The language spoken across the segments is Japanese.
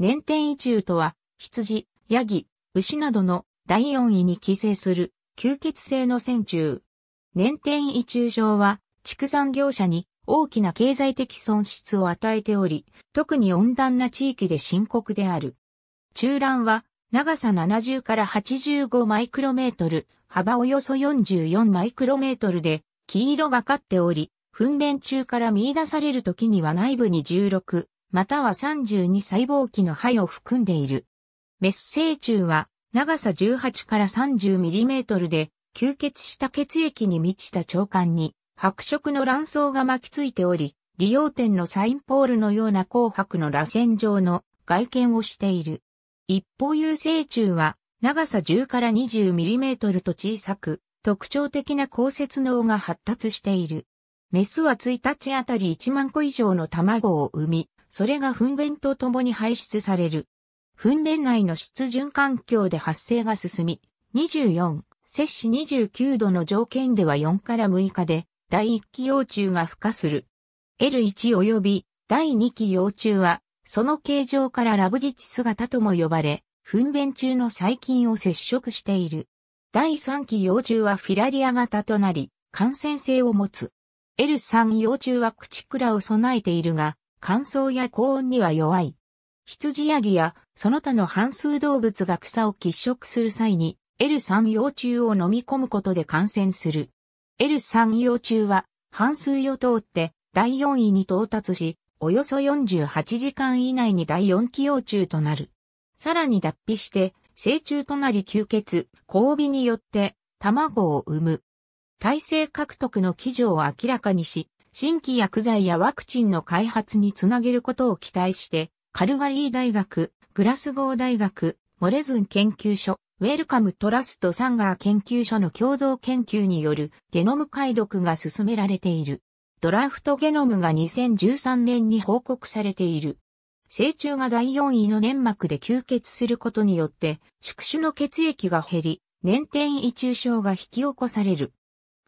年天異虫とは、羊、ヤギ、牛などの第四位に寄生する吸血性の線虫。年天異虫症は、畜産業者に大きな経済的損失を与えており、特に温暖な地域で深刻である。中卵は、長さ70から85マイクロメートル、幅およそ44マイクロメートルで、黄色がかっており、糞便中から見出される時には内部に16、または32細胞期の肺を含んでいる。メス成虫は長さ18から3 0トルで吸血した血液に満ちた腸管に白色の卵巣が巻きついており、利用点のサインポールのような紅白の螺旋状の外見をしている。一方有成虫は長さ10から2 0トルと小さく、特徴的な高接脳が発達している。メスは1日あたり1万個以上の卵を産み、それが糞便ととに排出される。糞便内の湿潤環境で発生が進み、24、摂氏29度の条件では4から6日で、第1期幼虫が孵化する。L1 及び第2期幼虫は、その形状からラブジチ姿とも呼ばれ、糞便中の細菌を接触している。第3期幼虫はフィラリア型となり、感染性を持つ。L3 幼虫は口倉を備えているが、乾燥や高温には弱い。羊やギやその他の半数動物が草を喫食する際に L3 幼虫を飲み込むことで感染する。L3 幼虫は半数を通って第4位に到達し、およそ48時間以内に第4期幼虫となる。さらに脱皮して成虫となり吸血、交尾によって卵を産む。体制獲得の基準を明らかにし、新規薬剤やワクチンの開発につなげることを期待して、カルガリー大学、グラスゴー大学、モレズン研究所、ウェルカムトラストサンガー研究所の共同研究によるゲノム解読が進められている。ドラフトゲノムが2013年に報告されている。成虫が第4位の粘膜で吸血することによって、宿主の血液が減り、粘点異中症が引き起こされる。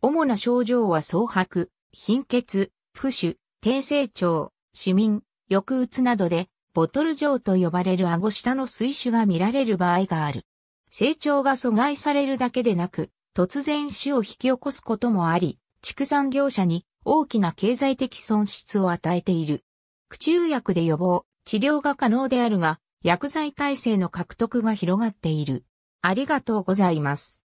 主な症状は蒼白、貧血、不腫、低成長、市民、抑うつなどで、ボトル状と呼ばれる顎下の水腫が見られる場合がある。成長が阻害されるだけでなく、突然死を引き起こすこともあり、畜産業者に大きな経済的損失を与えている。苦中薬で予防、治療が可能であるが、薬剤耐性の獲得が広がっている。ありがとうございます。